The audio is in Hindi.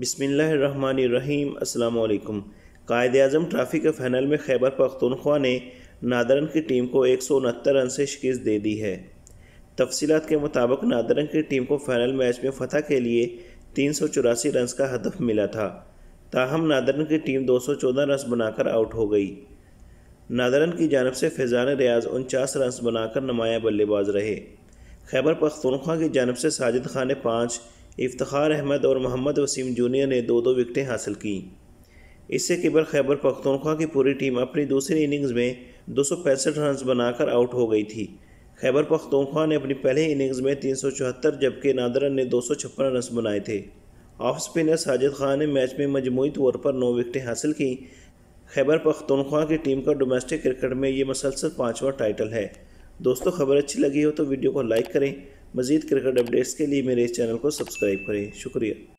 बिसमीम् अल्लाम कायद अजम ट्राफ़ी के फ़ैनल में खैबर पख्तनख्वा ने नादरन की टीम को एक सौ उनहत्तर रन से शिकस्त दे दी है तफसीत के मुताबिक नादरन की टीम को फाइनल मैच में फतह के लिए तीन सौ चौरासी रन का हदफ मिला था ताहम नादरन की टीम दो सौ चौदह रन बनाकर आउट हो गई नादरन की जानब से फैज़ान रियाज उनचास रन बनाकर नमाया बल्लेबाज रहे खैबर पख्तनख्वा की जानब से साजिद खान ने पाँच इफ्तार अहमद और मोहम्मद वसीम जूनियर ने दो दो विकटें हासिल की इससे केवल खैबर पख्तनख्वा की पूरी टीम अपनी दूसरी इनिंग्स में दो सौ पैंसठ रन बनाकर आउट हो गई थी खैबर पख्तनख्वा ने अपनी पहले इनिंग्स में तीन सौ चौहत्तर जबकि नादरन ने दो सौ छप्पन रन बनाए थे ऑफ स्पिनर साजिद खान ने मैच में मजमू तौर पर नौ विकटें हासिल की खैबर पख्तनख्वा की टीम का डोमेस्टिक क्रिकेट में ये मसलसल पाँचवा टाइटल है दोस्तों खबर अच्छी लगी हो तो वीडियो को लाइक करें मज़ीद क्रिकेट अपडेट्स के लिए मेरे इस चैनल को सब्सक्राइब करें शुक्रिया